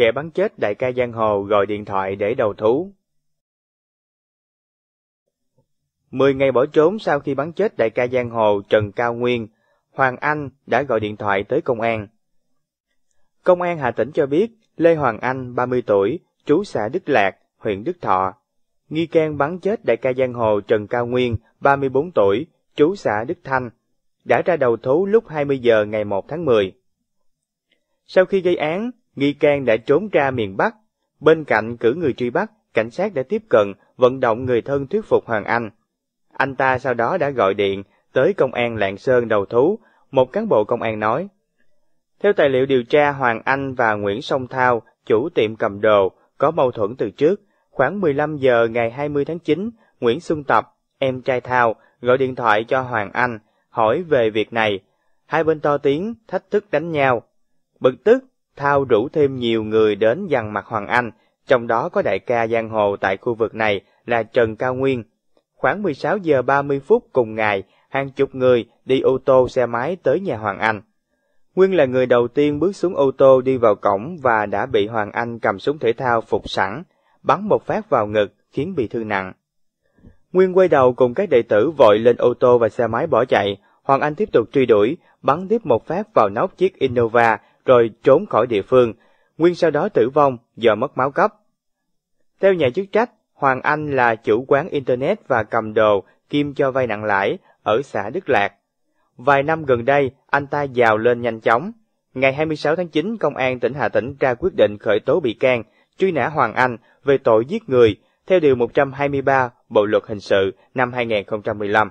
kẻ bắn chết đại ca giang hồ gọi điện thoại để đầu thú. Mười ngày bỏ trốn sau khi bắn chết đại ca giang hồ Trần Cao Nguyên, Hoàng Anh đã gọi điện thoại tới công an. Công an Hà Tĩnh cho biết Lê Hoàng Anh, 30 tuổi, trú xã Đức Lạc, huyện Đức Thọ. Nghi can bắn chết đại ca giang hồ Trần Cao Nguyên, 34 tuổi, trú xã Đức Thanh, đã ra đầu thú lúc 20 giờ ngày 1 tháng 10. Sau khi gây án, nghi can đã trốn ra miền Bắc. Bên cạnh cử người truy bắt, cảnh sát đã tiếp cận, vận động người thân thuyết phục Hoàng Anh. Anh ta sau đó đã gọi điện tới công an Lạng Sơn đầu thú, một cán bộ công an nói. Theo tài liệu điều tra, Hoàng Anh và Nguyễn Sông Thao, chủ tiệm cầm đồ, có mâu thuẫn từ trước. Khoảng 15 giờ ngày 20 tháng 9, Nguyễn Xuân Tập, em trai Thao, gọi điện thoại cho Hoàng Anh, hỏi về việc này. Hai bên to tiếng, thách thức đánh nhau. Bực tức, Thao rủ thêm nhiều người đến dằn mặt Hoàng Anh, trong đó có đại ca giang hồ tại khu vực này là Trần Cao Nguyên. Khoảng 16 giờ 30 phút cùng ngày, hàng chục người đi ô tô xe máy tới nhà Hoàng Anh. Nguyên là người đầu tiên bước xuống ô tô đi vào cổng và đã bị Hoàng Anh cầm súng thể thao phục sẵn, bắn một phát vào ngực khiến bị thương nặng. Nguyên quay đầu cùng các đệ tử vội lên ô tô và xe máy bỏ chạy, Hoàng Anh tiếp tục truy đuổi, bắn tiếp một phát vào nóc chiếc Innova rồi trốn khỏi địa phương. Nguyên sau đó tử vong do mất máu cấp. Theo nhà chức trách, Hoàng Anh là chủ quán Internet và cầm đồ kim cho vay nặng lãi ở xã Đức Lạc. Vài năm gần đây, anh ta giàu lên nhanh chóng. Ngày 26 tháng 9, Công an tỉnh Hà Tĩnh ra quyết định khởi tố bị can, truy nã Hoàng Anh về tội giết người theo Điều 123 Bộ Luật Hình sự năm 2015.